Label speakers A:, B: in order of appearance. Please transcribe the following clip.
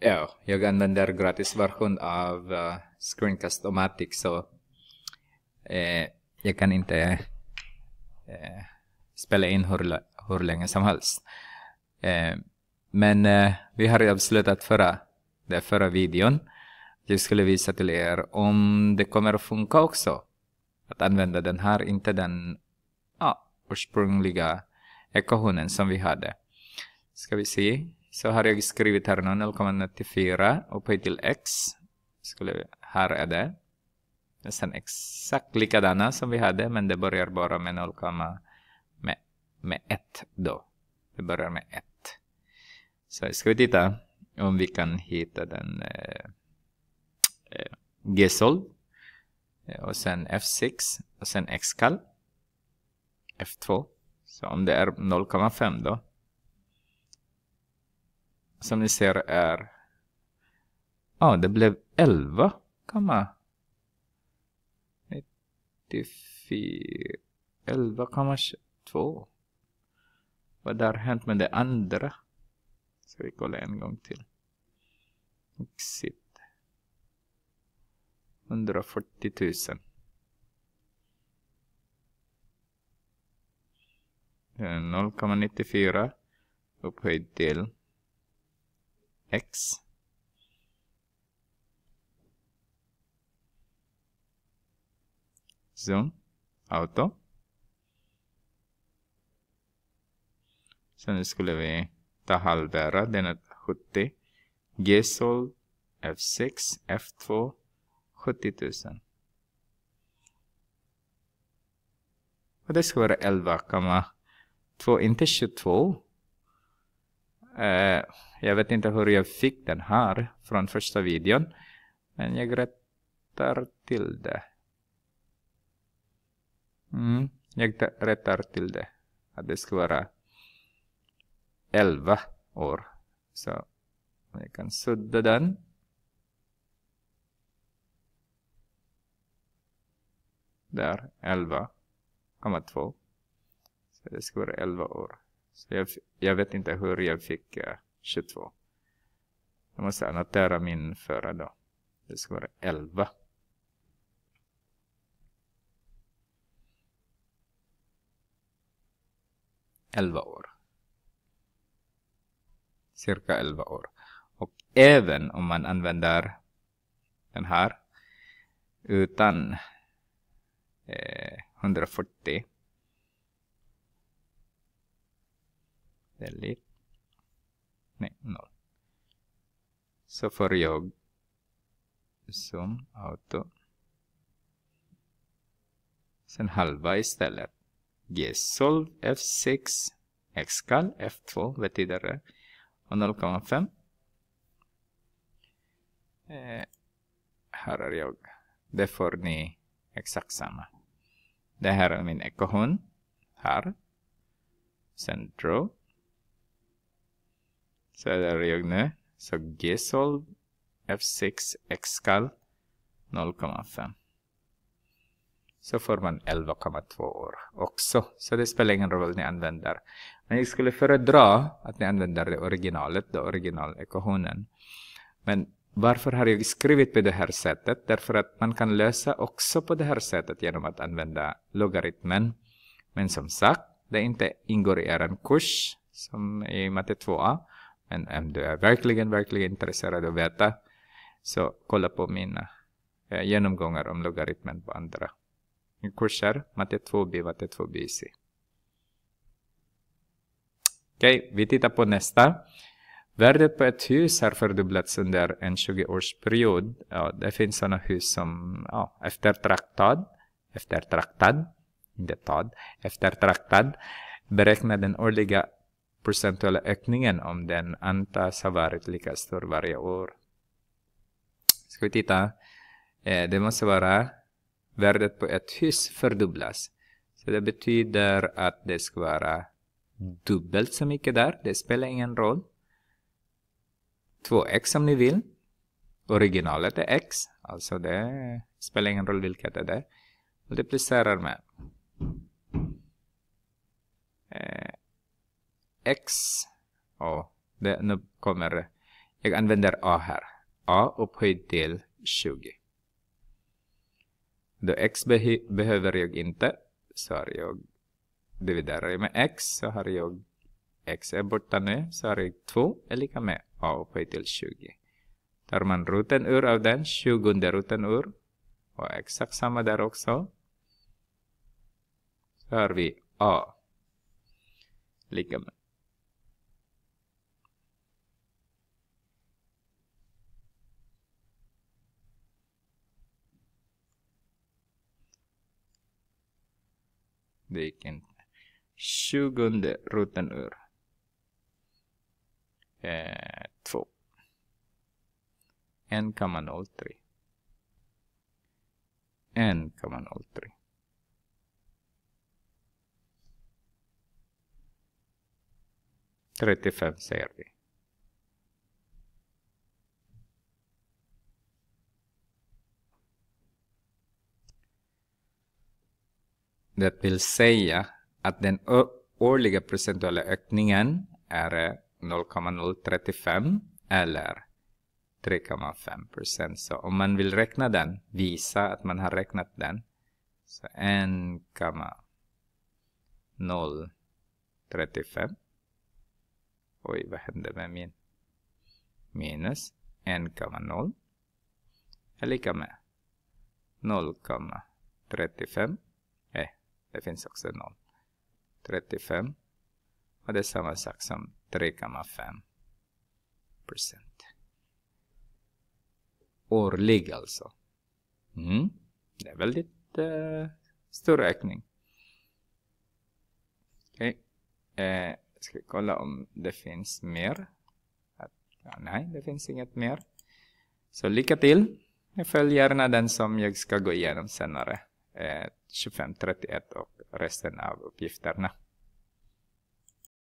A: ja, jag använder gratis version av uh, eh, Screencast-O-Matic så eh, jag kan inte eh, spela in hur, hur länge som helst. Eh, men eh, vi har avslutat förra, den förra videon. Jag skulle visa till er om det kommer att funka också. Att använda den här, inte den ah, ursprungliga ekvationen som vi hade. Ska vi se. Så har jag skrivit här nu 0,94 upphöjt till x. Skulle, här är det. Nästan exakt likadana som vi hade men det börjar bara med 0, med, med 1 då. Det börjar med 1. Så ska vi titta om vi kan hitta den eh, eh gesol eh, och sen F6 och sen x xcal F2. Så om det är 0,5 då som ni ser är... Ja, ah, det blev 11, komma. 11,2. Vad har hänt med det andra? Ska vi kolla en gång till. Exit. 140 000. 0,94 upphöjd till X. Zoom. Auto. Så nu skulle vi ta halvbära denna 70. g sol F6 F2 70 000. Och det ska vara 11,2, inte 22. Eh, jag vet inte hur jag fick den här från första videon. Men jag rättar till det. Mm, jag rättar till det. Att det ska vara 11 år. Så jag kan sudda den. Där, 11,2. Så det ska vara 11 år. Så jag, jag vet inte hur jag fick uh, eh, 22. Jag måste annotera min förra då. Det ska vara 11. Elva år. Cirka 11 år. Och även om man använder den här utan eh, 140 delete. Nej, noll. Så får jag zoom auto. Sen halva istället. G-solve F6 Xcal F2 betyder och 0,5. Eh, här är jag. Det får ni exakt samma. Det här är min ekohund. Här. Sen draw. Så är Söderljugnu. Så Gisold F6 Xcal 0,5. Så får man 11,2 år också. Så det spelar ingen roll vad ni använder. Men jag skulle föredra att ni använder det originalet, då originalekvationen. Men varför har jag skrivit på det här sättet? Därför att man kan lösa också på det här sättet genom att använda logaritmen. Men som sagt, det inte ingår i er kurs som i matte 2a. Men om du är verkligen, verkligen intresserad av att veta så kolla på mina eh, genomgångar om logaritmen på andra kurser, matte 2b, matte 2bc. Okej, vi tittar på nästa. Värdet på ett hus har fördubblats under en 20-årsperiod. Ja, det finns sådana hus som ja, eftertraktad, eftertraktad, inte tad, eftertraktad, beräknar den årliga procentuella ökningen om den antas ha varit lika stor varje år. Ska vi titta? Eh, det måste vara värdet på ett hus fördubblas. Så det betyder att det ska vara dubbelt så mycket där. Det spelar ingen roll. 2x om ni vill. Originalet är x. Alltså det spelar ingen roll vilket det är. Multiplicerar med. Eh, X. Och det, nu kommer Jag använder A här. A upphöjt till 20. Då X beh behöver jag inte. Så har jag dividerar med X. Så har jag X är borta nu. Så har jag 2 är lika med A upphöjt till 20. Tar man roten ur av den, 20 roten ur. Och exakt samma där också. Så har vi A. Lika med Det gick inte. Tjugonde ruten ur. Eh, två. 1,03. 1,03. Trettiofem ser vi. Det vill säga att den årliga procentuella ökningen är 0,035 eh, eller 3,5 procent. Så om man vill räkna den, visa att man har räknat den. Så 1,035. Oj, vad hände med min? Minus 1,0 är lika med 0,35 det finns också noll. 35. Och det är samma sak som 3,5 procent. Årlig alltså. Mm. Det är väldigt uh, stor ökning. Okej. Okay. Eh, ska vi kolla om det finns mer. Att, ja, nej, det finns inget mer. Så lycka till. Följ gärna den som jag ska gå igenom senare. 25, eh, 31 och resten av uppgifterna.